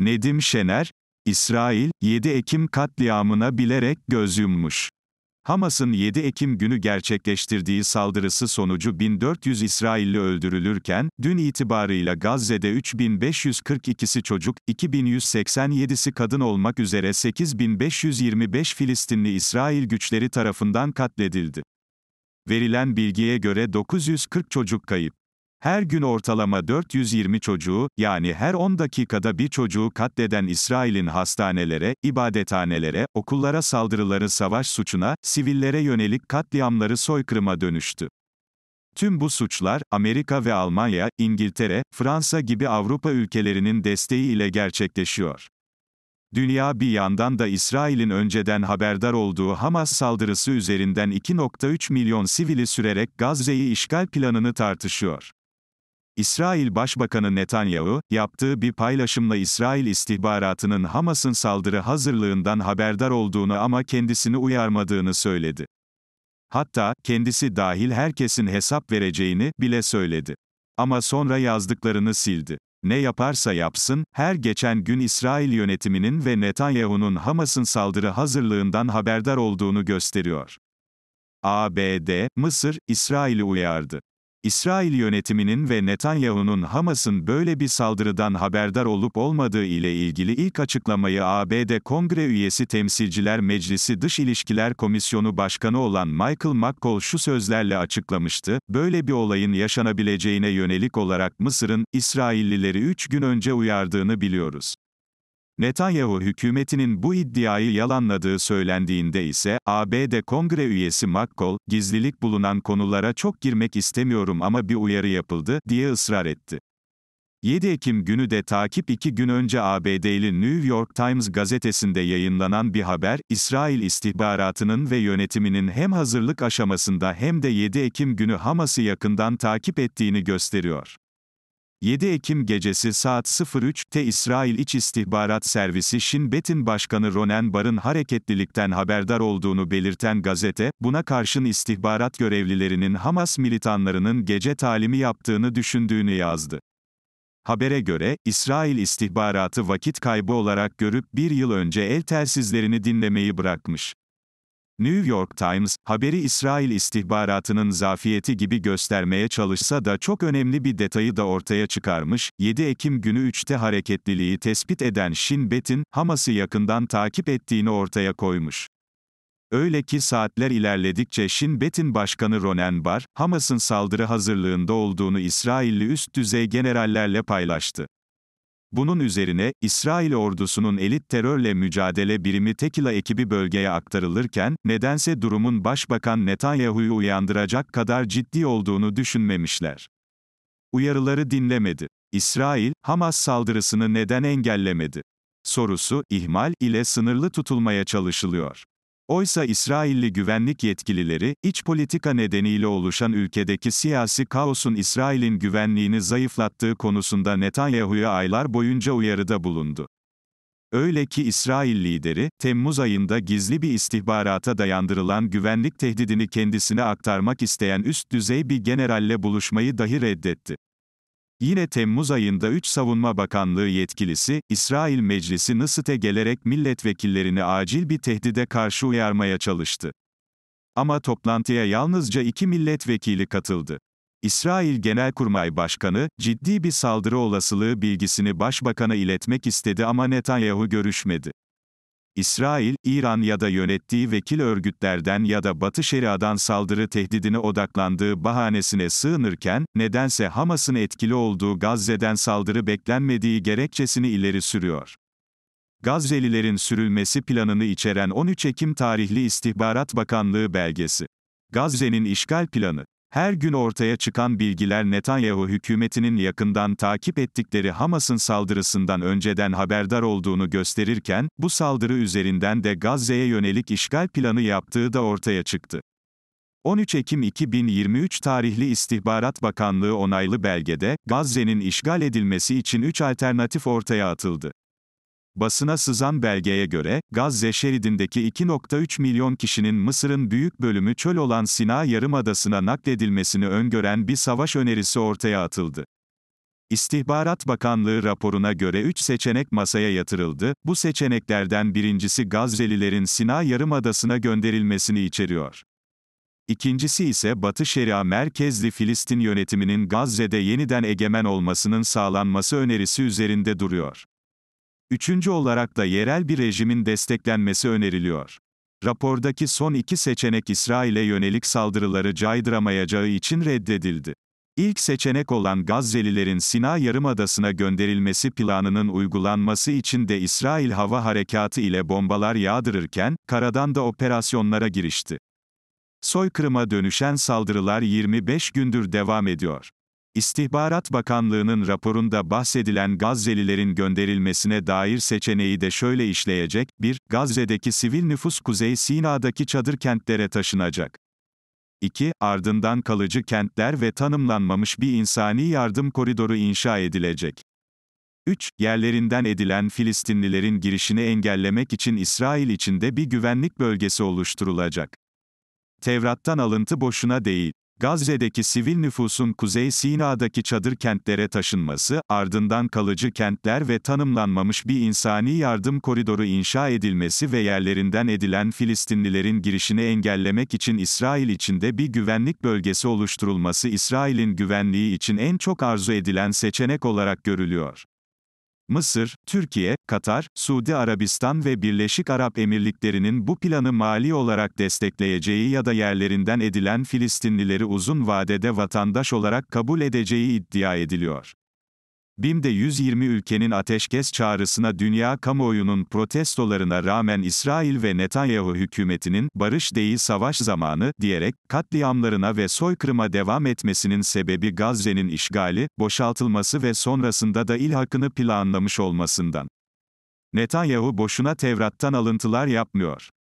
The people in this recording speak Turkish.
Nedim Şener, İsrail, 7 Ekim katliamına bilerek göz yummuş. Hamas'ın 7 Ekim günü gerçekleştirdiği saldırısı sonucu 1400 İsrailli öldürülürken, dün itibarıyla Gazze'de 3542'si çocuk, 2187'si kadın olmak üzere 8525 Filistinli İsrail güçleri tarafından katledildi. Verilen bilgiye göre 940 çocuk kayıp. Her gün ortalama 420 çocuğu, yani her 10 dakikada bir çocuğu katleden İsrail'in hastanelere, ibadethanelere, okullara saldırıları savaş suçuna, sivillere yönelik katliamları soykırıma dönüştü. Tüm bu suçlar, Amerika ve Almanya, İngiltere, Fransa gibi Avrupa ülkelerinin desteği ile gerçekleşiyor. Dünya bir yandan da İsrail'in önceden haberdar olduğu Hamas saldırısı üzerinden 2.3 milyon sivili sürerek Gazze'yi işgal planını tartışıyor. İsrail Başbakanı Netanyahu, yaptığı bir paylaşımla İsrail istihbaratının Hamas'ın saldırı hazırlığından haberdar olduğunu ama kendisini uyarmadığını söyledi. Hatta, kendisi dahil herkesin hesap vereceğini bile söyledi. Ama sonra yazdıklarını sildi. Ne yaparsa yapsın, her geçen gün İsrail yönetiminin ve Netanyahu'nun Hamas'ın saldırı hazırlığından haberdar olduğunu gösteriyor. ABD, Mısır, İsrail'i uyardı. İsrail yönetiminin ve Netanyahu'nun Hamas'ın böyle bir saldırıdan haberdar olup olmadığı ile ilgili ilk açıklamayı ABD Kongre üyesi Temsilciler Meclisi Dış İlişkiler Komisyonu Başkanı olan Michael McCall şu sözlerle açıklamıştı, böyle bir olayın yaşanabileceğine yönelik olarak Mısır'ın, İsraillileri 3 gün önce uyardığını biliyoruz. Netanyahu hükümetinin bu iddiayı yalanladığı söylendiğinde ise, ABD Kongre üyesi McCall, gizlilik bulunan konulara çok girmek istemiyorum ama bir uyarı yapıldı, diye ısrar etti. 7 Ekim günü de takip iki gün önce ABD'li New York Times gazetesinde yayınlanan bir haber, İsrail istihbaratının ve yönetiminin hem hazırlık aşamasında hem de 7 Ekim günü Hamas'ı yakından takip ettiğini gösteriyor. 7 Ekim gecesi saat 03'te İsrail İç İstihbarat Servisi Shin Betin Başkanı Ronen Bar'ın hareketlilikten haberdar olduğunu belirten gazete, buna karşın istihbarat görevlilerinin Hamas militanlarının gece talimi yaptığını düşündüğünü yazdı. Habere göre, İsrail istihbaratı vakit kaybı olarak görüp bir yıl önce el telsizlerini dinlemeyi bırakmış. New York Times, haberi İsrail istihbaratının zafiyeti gibi göstermeye çalışsa da çok önemli bir detayı da ortaya çıkarmış, 7 Ekim günü 3'te hareketliliği tespit eden Shin Bet'in, Hamas'ı yakından takip ettiğini ortaya koymuş. Öyle ki saatler ilerledikçe Shin Bet'in başkanı Ronen Bar, Hamas'ın saldırı hazırlığında olduğunu İsrailli üst düzey generallerle paylaştı. Bunun üzerine, İsrail ordusunun elit terörle mücadele birimi Tekila ekibi bölgeye aktarılırken, nedense durumun Başbakan Netanyahu'yu uyandıracak kadar ciddi olduğunu düşünmemişler. Uyarıları dinlemedi. İsrail, Hamas saldırısını neden engellemedi? Sorusu, ihmal ile sınırlı tutulmaya çalışılıyor. Oysa İsrailli güvenlik yetkilileri, iç politika nedeniyle oluşan ülkedeki siyasi kaosun İsrail'in güvenliğini zayıflattığı konusunda Netanyahu'ya aylar boyunca uyarıda bulundu. Öyle ki İsrail lideri, Temmuz ayında gizli bir istihbarata dayandırılan güvenlik tehdidini kendisine aktarmak isteyen üst düzey bir generalle buluşmayı dahi reddetti. Yine Temmuz ayında 3 Savunma Bakanlığı yetkilisi, İsrail Meclisi Nısıt'e gelerek milletvekillerini acil bir tehdide karşı uyarmaya çalıştı. Ama toplantıya yalnızca iki milletvekili katıldı. İsrail Genelkurmay Başkanı, ciddi bir saldırı olasılığı bilgisini başbakana iletmek istedi ama Netanyahu görüşmedi. İsrail, İran ya da yönettiği vekil örgütlerden ya da Batı şeriadan saldırı tehdidine odaklandığı bahanesine sığınırken, nedense Hamas'ın etkili olduğu Gazze'den saldırı beklenmediği gerekçesini ileri sürüyor. Gazze'lilerin sürülmesi planını içeren 13 Ekim tarihli İstihbarat Bakanlığı belgesi. Gazze'nin işgal planı, her gün ortaya çıkan bilgiler Netanyahu hükümetinin yakından takip ettikleri Hamas'ın saldırısından önceden haberdar olduğunu gösterirken, bu saldırı üzerinden de Gazze'ye yönelik işgal planı yaptığı da ortaya çıktı. 13 Ekim 2023 tarihli İstihbarat Bakanlığı onaylı belgede, Gazze'nin işgal edilmesi için 3 alternatif ortaya atıldı. Basına sızan belgeye göre, Gazze şeridindeki 2.3 milyon kişinin Mısır'ın büyük bölümü çöl olan Sina Yarımadası'na nakledilmesini öngören bir savaş önerisi ortaya atıldı. İstihbarat Bakanlığı raporuna göre 3 seçenek masaya yatırıldı, bu seçeneklerden birincisi Gazze'lilerin Sina Yarımadası'na gönderilmesini içeriyor. İkincisi ise Batı Şeria merkezli Filistin yönetiminin Gazze'de yeniden egemen olmasının sağlanması önerisi üzerinde duruyor. Üçüncü olarak da yerel bir rejimin desteklenmesi öneriliyor. Rapordaki son iki seçenek İsrail'e yönelik saldırıları caydıramayacağı için reddedildi. İlk seçenek olan Gazze'lilerin Sina Yarımadası'na gönderilmesi planının uygulanması için de İsrail hava harekatı ile bombalar yağdırırken, karadan da operasyonlara girişti. Soykırıma dönüşen saldırılar 25 gündür devam ediyor. İstihbarat Bakanlığı'nın raporunda bahsedilen Gazze'lilerin gönderilmesine dair seçeneği de şöyle işleyecek, 1. Gazze'deki sivil nüfus Kuzey Sina'daki çadır kentlere taşınacak. 2. Ardından kalıcı kentler ve tanımlanmamış bir insani yardım koridoru inşa edilecek. 3. Yerlerinden edilen Filistinlilerin girişini engellemek için İsrail içinde bir güvenlik bölgesi oluşturulacak. Tevrat'tan alıntı boşuna değil. Gazze'deki sivil nüfusun Kuzey Sina'daki çadır kentlere taşınması, ardından kalıcı kentler ve tanımlanmamış bir insani yardım koridoru inşa edilmesi ve yerlerinden edilen Filistinlilerin girişini engellemek için İsrail içinde bir güvenlik bölgesi oluşturulması İsrail'in güvenliği için en çok arzu edilen seçenek olarak görülüyor. Mısır, Türkiye, Katar, Suudi Arabistan ve Birleşik Arap Emirlikleri'nin bu planı mali olarak destekleyeceği ya da yerlerinden edilen Filistinlileri uzun vadede vatandaş olarak kabul edeceği iddia ediliyor. BİM'de 120 ülkenin ateşkes çağrısına dünya kamuoyunun protestolarına rağmen İsrail ve Netanyahu hükümetinin barış değil savaş zamanı diyerek katliamlarına ve soykırıma devam etmesinin sebebi Gazze'nin işgali, boşaltılması ve sonrasında da ilhakını planlamış olmasından. Netanyahu boşuna Tevrat'tan alıntılar yapmıyor.